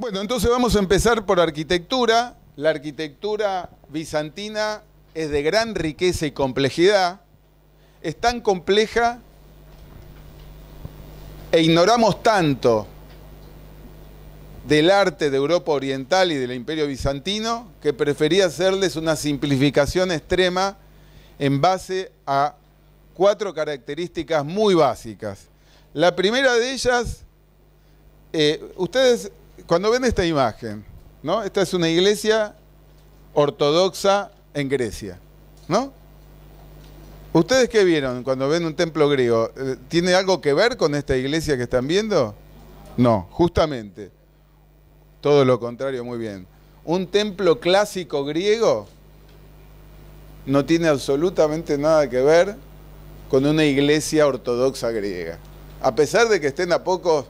Bueno, entonces vamos a empezar por arquitectura. La arquitectura bizantina es de gran riqueza y complejidad. Es tan compleja e ignoramos tanto del arte de Europa Oriental y del Imperio Bizantino que prefería hacerles una simplificación extrema en base a cuatro características muy básicas. La primera de ellas, eh, ustedes cuando ven esta imagen, ¿no? Esta es una iglesia ortodoxa en Grecia, ¿no? ¿Ustedes qué vieron cuando ven un templo griego? Eh, ¿Tiene algo que ver con esta iglesia que están viendo? No, justamente. Todo lo contrario, muy bien. Un templo clásico griego no tiene absolutamente nada que ver con una iglesia ortodoxa griega. A pesar de que estén a pocos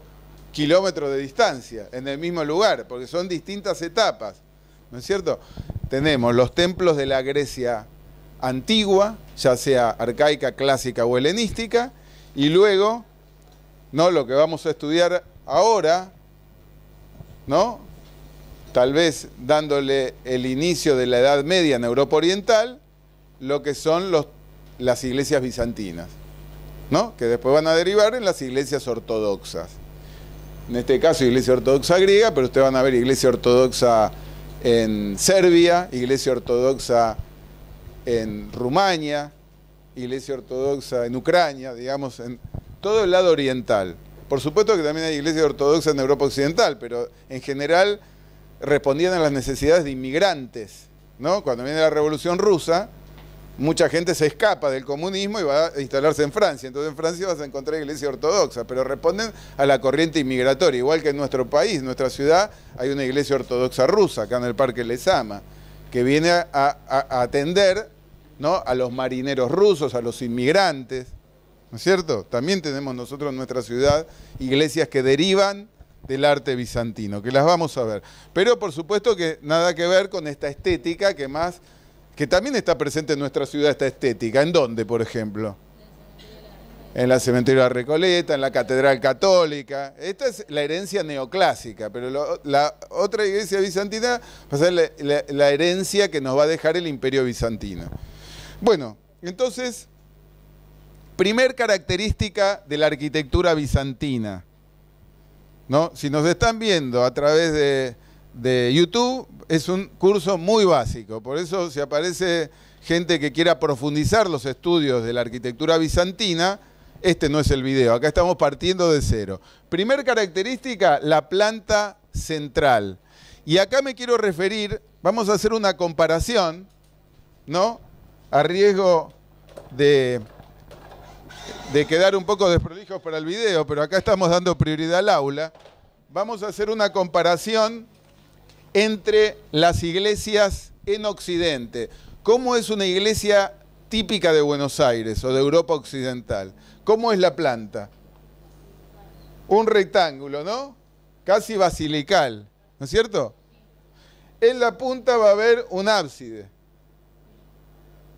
kilómetros de distancia, en el mismo lugar, porque son distintas etapas, ¿no es cierto? Tenemos los templos de la Grecia antigua, ya sea arcaica, clásica o helenística, y luego, ¿no? Lo que vamos a estudiar ahora, ¿no? Tal vez dándole el inicio de la Edad Media en Europa Oriental, lo que son las iglesias bizantinas, ¿no? Que después van a derivar en las iglesias ortodoxas en este caso Iglesia Ortodoxa griega, pero ustedes van a ver Iglesia Ortodoxa en Serbia, Iglesia Ortodoxa en Rumania, Iglesia Ortodoxa en Ucrania, digamos, en todo el lado oriental. Por supuesto que también hay Iglesia Ortodoxa en Europa Occidental, pero en general respondían a las necesidades de inmigrantes. ¿no? Cuando viene la Revolución Rusa, mucha gente se escapa del comunismo y va a instalarse en Francia. Entonces en Francia vas a encontrar iglesia ortodoxa, pero responden a la corriente inmigratoria. Igual que en nuestro país, en nuestra ciudad, hay una iglesia ortodoxa rusa, acá en el Parque Lezama, que viene a, atender ¿no? a los marineros rusos, a los inmigrantes. ¿No es cierto? También tenemos nosotros en nuestra ciudad iglesias que derivan del arte bizantino, que las vamos a ver. Pero por supuesto que nada que ver con esta estética que más que también está presente en nuestra ciudad esta estética. ¿En dónde, por ejemplo? En la cementerio de Recoleta, en la Catedral Católica. Esta es la herencia neoclásica, pero la otra iglesia bizantina va a ser la, herencia que nos va a dejar el imperio bizantino. Bueno, entonces, primer característica de la arquitectura bizantina. ¿no? Si nos están viendo a través de, de YouTube es un curso muy básico. Por eso si aparece gente que quiera profundizar los estudios de la arquitectura bizantina, este no es el video. Acá estamos partiendo de cero. Primer característica, la planta central. Y acá me quiero referir, vamos a hacer una comparación, ¿no? A riesgo de, de quedar un poco desprolijos para el video, pero acá estamos dando prioridad al aula. Vamos a hacer una comparación entre las iglesias en Occidente. ¿Cómo es una iglesia típica de Buenos Aires o de Europa Occidental? ¿Cómo es la planta? Un rectángulo, ¿no? Casi basilical, ¿no es cierto? En la punta va a haber un ábside,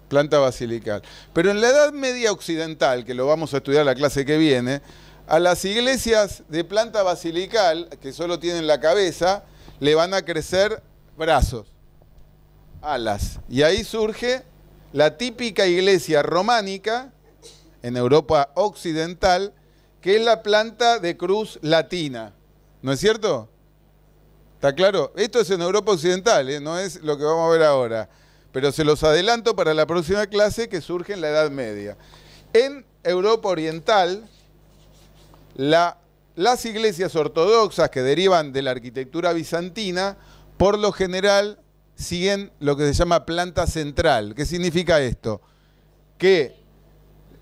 planta basilical. Pero en la Edad Media Occidental, que lo vamos a estudiar la clase que viene, a las iglesias de planta basilical, que solo tienen la cabeza, le van a crecer brazos, alas. Y ahí surge la típica iglesia románica en Europa Occidental, que es la planta de cruz latina. ¿No es cierto? ¿Está claro? Esto es en Europa Occidental, ¿eh? no es lo que vamos a ver ahora. Pero se los adelanto para la próxima clase que surge en la Edad Media. En Europa Oriental, la las iglesias ortodoxas que derivan de la arquitectura bizantina, por lo general siguen lo que se llama planta central. ¿Qué significa esto? Que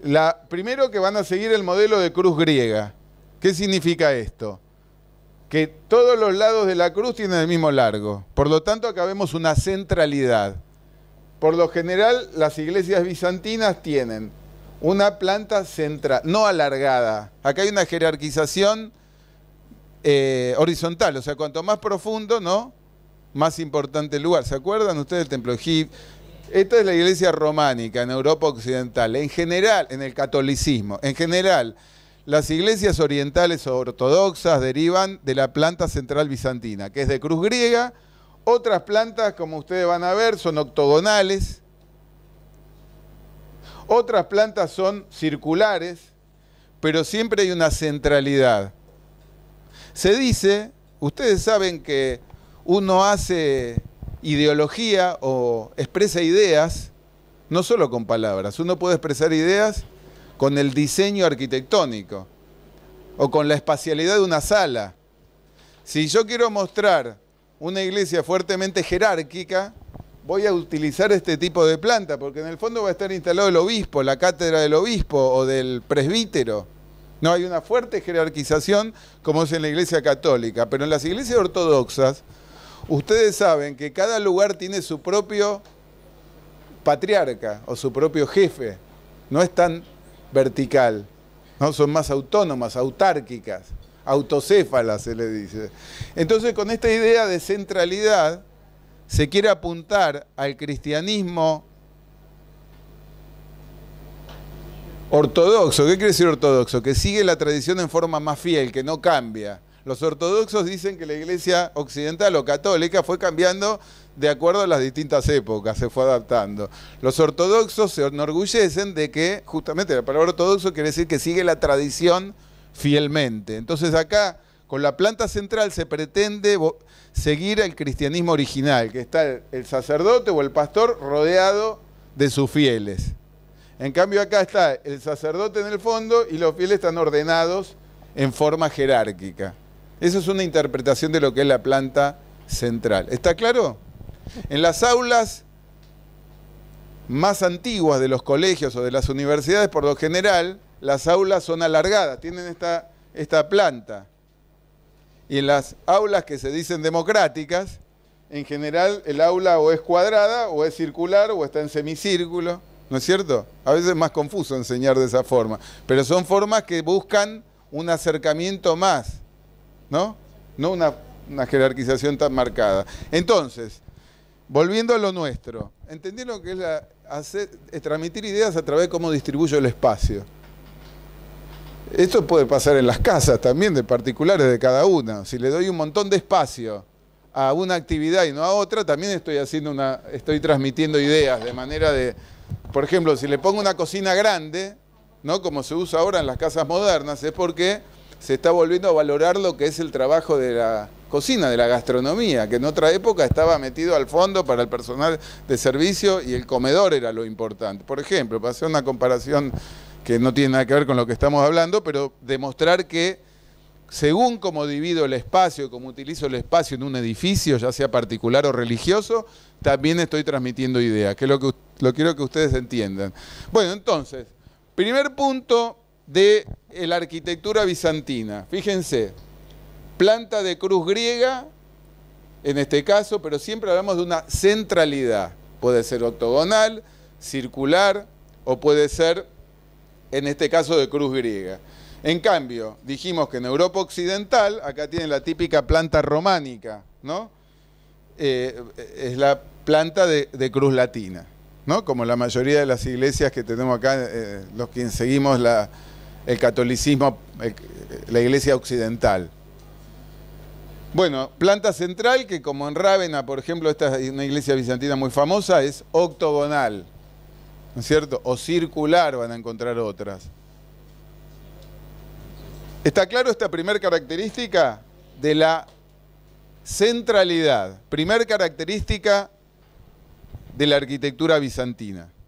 la, primero que van a seguir el modelo de cruz griega. ¿Qué significa esto? Que todos los lados de la cruz tienen el mismo largo. Por lo tanto, acá vemos una centralidad. Por lo general, las iglesias bizantinas tienen una planta central, no alargada. Acá hay una jerarquización eh, horizontal, o sea, cuanto más profundo, ¿no? Más importante el lugar. ¿Se acuerdan ustedes del templo egipcio? Esta es la iglesia románica en Europa Occidental. En general, en el catolicismo, en general, las iglesias orientales o ortodoxas derivan de la planta central bizantina, que es de cruz griega. Otras plantas, como ustedes van a ver, son octogonales, otras plantas son circulares, pero siempre hay una centralidad. Se dice, ustedes saben que uno hace ideología o expresa ideas, no solo con palabras, uno puede expresar ideas con el diseño arquitectónico o con la espacialidad de una sala. Si yo quiero mostrar una iglesia fuertemente jerárquica, voy a utilizar este tipo de planta, porque en el fondo va a estar instalado el obispo, la cátedra del obispo o del presbítero. No hay una fuerte jerarquización como es en la Iglesia Católica, pero en las iglesias ortodoxas ustedes saben que cada lugar tiene su propio patriarca o su propio jefe. No es tan vertical, ¿no? son más autónomas, autárquicas, autocéfalas se le dice. Entonces con esta idea de centralidad, se quiere apuntar al cristianismo ortodoxo. ¿Qué quiere decir ortodoxo? Que sigue la tradición en forma más fiel, que no cambia. Los ortodoxos dicen que la iglesia occidental o católica fue cambiando de acuerdo a las distintas épocas, se fue adaptando. Los ortodoxos se enorgullecen de que, justamente la palabra ortodoxo quiere decir que sigue la tradición fielmente. Entonces acá con la planta central se pretende seguir el cristianismo original, que está el sacerdote o el pastor rodeado de sus fieles. En cambio acá está el sacerdote en el fondo y los fieles están ordenados en forma jerárquica. Esa es una interpretación de lo que es la planta central. ¿Está claro? En las aulas más antiguas de los colegios o de las universidades, por lo general, las aulas son alargadas, tienen esta, esta planta. Y en las aulas que se dicen democráticas, en general el aula o es cuadrada, o es circular, o está en semicírculo, ¿no es cierto? A veces es más confuso enseñar de esa forma, pero son formas que buscan un acercamiento más, ¿no? No una, jerarquización tan marcada. Entonces, volviendo a lo nuestro, lo que es hacer, es transmitir ideas a través de cómo distribuyo el espacio? Esto puede pasar en las casas también, de particulares de cada una. Si le doy un montón de espacio a una actividad y no a otra, también estoy haciendo una, estoy transmitiendo ideas de manera de, por ejemplo, si le pongo una cocina grande, ¿no? Como se usa ahora en las casas modernas, es porque se está volviendo a valorar lo que es el trabajo de la, cocina, de la gastronomía, que en otra época estaba metido al fondo para el personal de servicio y el comedor era lo importante. Por ejemplo, para hacer una comparación que no tiene nada que ver con lo que estamos hablando, pero demostrar que según cómo divido el espacio y cómo utilizo el espacio en un edificio, ya sea particular o religioso, también estoy transmitiendo ideas, que es lo que lo quiero que ustedes entiendan. Bueno, entonces, primer punto de la arquitectura bizantina. Fíjense, planta de cruz griega, en este caso, pero siempre hablamos de una centralidad. Puede ser octogonal, circular o puede ser, en este caso, de cruz griega. En cambio, dijimos que en Europa Occidental, acá tienen la típica planta románica, ¿no? Eh, es la planta de, cruz latina, ¿no? Como la mayoría de las iglesias que tenemos acá, eh, los que seguimos el catolicismo, la iglesia occidental. Bueno, planta central, que como en Rávena, por ejemplo, esta es una iglesia bizantina muy famosa, es octogonal, ¿no es cierto? O circular van a encontrar otras. ¿Está claro esta primera característica de la centralidad? Primer característica de la arquitectura bizantina.